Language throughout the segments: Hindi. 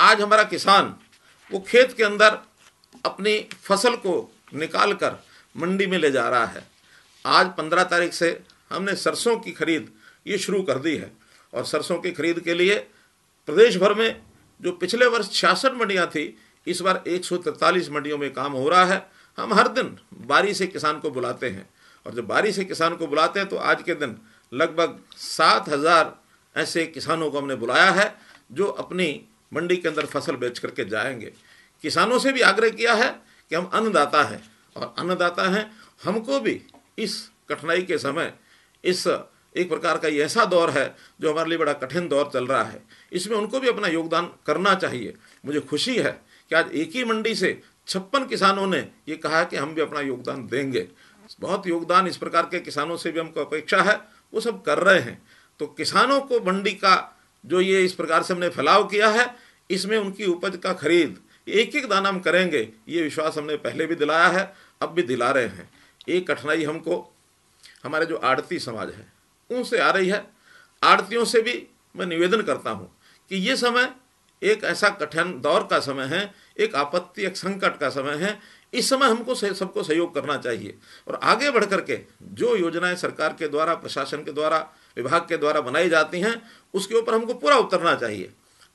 आज हमारा किसान वो खेत के अंदर अपनी फसल को निकाल कर मंडी में ले जा रहा है आज पंद्रह तारीख से हमने सरसों की खरीद ये शुरू कर दी है और सरसों की खरीद के लिए प्रदेश भर में जो पिछले वर्ष छियासठ मंडियाँ थी इस बार एक मंडियों में काम हो रहा है हम हर दिन बारी से किसान को बुलाते हैं और जब बारी से किसान को बुलाते हैं तो आज के दिन लगभग सात हज़ार ऐसे किसानों को हमने बुलाया है जो अपनी मंडी के अंदर फसल बेच करके जाएंगे किसानों से भी आग्रह किया है कि हम अन्नदाता हैं और अन्नदाता हैं हमको भी इस कठिनाई के समय इस एक प्रकार का ये ऐसा दौर है जो हमारे लिए बड़ा कठिन दौर चल रहा है इसमें उनको भी अपना योगदान करना चाहिए मुझे खुशी है कि आज एक ही मंडी से छप्पन किसानों ने ये कहा कि हम भी अपना योगदान देंगे बहुत योगदान इस प्रकार के किसानों से भी हमको अपेक्षा है वो सब कर रहे हैं तो किसानों को मंडी का जो ये इस प्रकार से हमने फैलाव किया है इसमें उनकी उपज का खरीद एक एक दाना हम करेंगे ये विश्वास हमने पहले भी दिलाया है अब भी दिला रहे हैं एक कठिनाई हमको हमारे जो आड़ती समाज है उनसे आ रही है आड़तियों से भी मैं निवेदन करता हूँ कि ये समय एक ऐसा कठिन दौर का समय है एक आपत्ति एक संकट का समय है इस समय हमको सबको सहयोग करना चाहिए और आगे बढ़ करके जो योजनाएं सरकार के द्वारा प्रशासन के द्वारा विभाग के द्वारा बनाई जाती हैं उसके ऊपर हमको पूरा उतरना चाहिए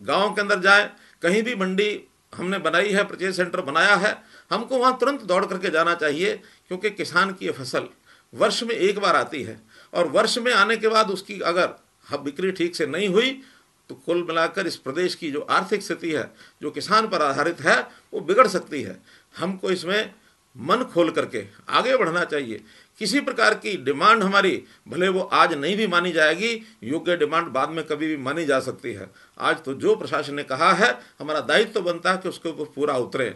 गाँव के अंदर जाए कहीं भी मंडी हमने बनाई है परचेज सेंटर बनाया है हमको वहाँ तुरंत दौड़ करके जाना चाहिए क्योंकि किसान की ये फसल वर्ष में एक बार आती है और वर्ष में आने के बाद उसकी अगर बिक्री ठीक से नहीं हुई तो कुल मिलाकर इस प्रदेश की जो आर्थिक स्थिति है जो किसान पर आधारित है वो बिगड़ सकती है हमको इसमें मन खोल करके आगे बढ़ना चाहिए किसी प्रकार की डिमांड हमारी भले वो आज नहीं भी मानी जाएगी योग्य डिमांड बाद में कभी भी मानी जा सकती है आज तो जो प्रशासन ने कहा है हमारा दायित्व तो बनता है कि उसके ऊपर पूरा उतरे